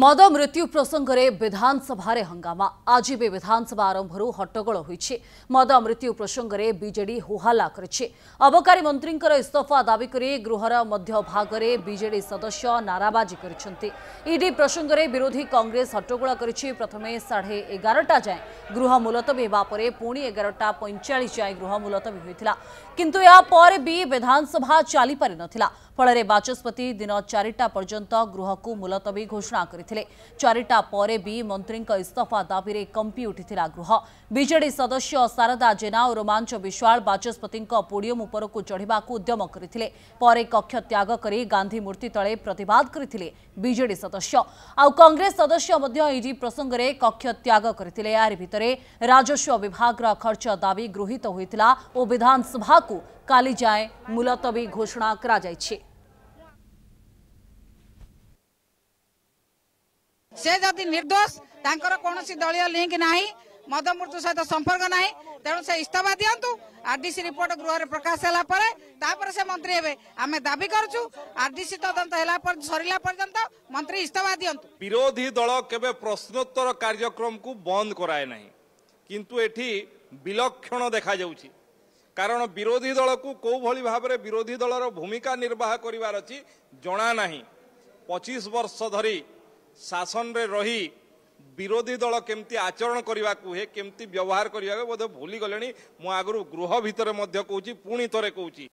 ಮದ ಮೃತ್ಯು ಪ್ರಸಂಗರೆ ವಿಧಾನಸಭಾರೆ ಹಂಗಾಮ ಆಜಿ ಬಿ ವಿಧಾನಸಭಾ ಆರಂಭರು ಹಟ್ಟಗೋಳ ହୋଇଛି ಮದ ಮೃತ್ಯು ಪ್ರಸಂಗରେ ବିଜେଡି ହୋହାଲା କରିଛି ଅବକାରୀ ମନ୍ତ୍ରୀଙ୍କର ଇସ୍ତଫା ଦାବି କରି ଗୃହର ମଧ୍ୟଭାଗରେ ବିଜେଡି ସଦସ୍ୟ ନାରାବାଜି କରିଛନ୍ତି ଇଡି ପ୍ରସଙ୍ଗରେ ବିରୋଧୀ କଂଗ୍ରେସ ହଟ୍ଟଗୋଳ କରିଛି ପ୍ରଥମେ ସାଢ଼େ ଏଗାରଟା ଯାଏଁ ଗୃହ ମୁଲତବୀ ହେବା ପରେ ପୁଣି ଏଗାରଟା ପଇଁଚାଳିଶ ଯାଏଁ ଗୃହ ମୁଲତବୀ ହୋଇଥିଲା କିନ୍ତୁ ଏହାପରେ ବି ବିଧାନସଭା ଚାଲିପାରିନଥିଲା ଫଳରେ ବାଚସ୍ପତି ଦିନ ଚାରିଟା ପର୍ଯ୍ୟନ୍ତ ଗୃହକୁ ମୁଲତବୀ ଘୋଷଣା କରି କରିଥିଲେ ଚାରିଟା ପରେ ବି ମନ୍ତ୍ରୀଙ୍କ ଇସ୍ତଫା ଦାବିରେ କମ୍ପି ଉଠିଥିଲା ଗୃହ ବିଜେଡି ସଦସ୍ୟ ଶାରଦା ଜେନା ଓ ରୋମାଞ୍ଚ ବିଶ୍ୱାଳ ବାଚସ୍ପତିଙ୍କ ପୋଡିୟମ୍ ଉପରକୁ ଚଢ଼ିବାକୁ ଉଦ୍ୟମ କରିଥିଲେ ପରେ କକ୍ଷ ତ୍ୟାଗ କରି ଗାନ୍ଧୀ ମୂର୍ତ୍ତି ତଳେ ପ୍ରତିବାଦ କରିଥିଲେ ବିଜେଡି ସଦସ୍ୟ ଆଉ କଂଗ୍ରେସ ସଦସ୍ୟ ମଧ୍ୟ ଇଡି ପ୍ରସଙ୍ଗରେ କକ୍ଷ ତ୍ୟାଗ କରିଥିଲେ ଏହାରି ଭିତରେ ରାଜସ୍ୱ ବିଭାଗର ଖର୍ଚ୍ଚ ଦାବି ଗୃହୀତ ହୋଇଥିଲା ଓ ବିଧାନସଭାକୁ କାଲି ଯାଏଁ ମୁଲତବୀ ଘୋଷଣା କରାଯାଇଛି ସେ ଯଦି ନିର୍ଦ୍ଦୋଷ ତାଙ୍କର କୌଣସି ଦଳୀୟ ଲିଙ୍କ ନାହିଁ ମଦ ମୃତ୍ୟୁ ସହିତ ସମ୍ପର୍କ ନାହିଁ ତେଣୁ ସେ ଇସ୍ତଫା ଦିଅନ୍ତୁ ଆରଡିସି ରିପୋର୍ଟ ଗୃହରେ ପ୍ରକାଶ ହେଲା ପରେ ତାପରେ ସେ ମନ୍ତ୍ରୀ ହେବେ ଆମେ ଦାବି କରୁଛୁ ଆରଡିସି ତଦନ୍ତ ହେଲା ସରିଲା ପର୍ଯ୍ୟନ୍ତ ମନ୍ତ୍ରୀ ଇସ୍ତଫା ଦିଅନ୍ତୁ ବିରୋଧୀ ଦଳ କେବେ ପ୍ରଶ୍ନୋତ୍ତର କାର୍ଯ୍ୟକ୍ରମକୁ ବନ୍ଦ କରାଏ ନାହିଁ କିନ୍ତୁ ଏଠି ବିଲକ୍ଷଣ ଦେଖାଯାଉଛି କାରଣ ବିରୋଧୀ ଦଳକୁ କେଉଁଭଳି ଭାବରେ ବିରୋଧୀ ଦଳର ଭୂମିକା ନିର୍ବାହ କରିବାର ଅଛି ଜଣା ନାହିଁ ପଚିଶ ବର୍ଷ ଧରି ଶାସନରେ ରହି ବିରୋଧୀ ଦଳ କେମିତି ଆଚରଣ କରିବାକୁ ହୁଏ କେମିତି ବ୍ୟବହାର କରିବାକୁ ବୋଧେ ଭୁଲିଗଲେଣି ମୁଁ ଆଗରୁ ଗୃହ ଭିତରେ ମଧ୍ୟ କହୁଛି ପୁଣି ଥରେ କହୁଛି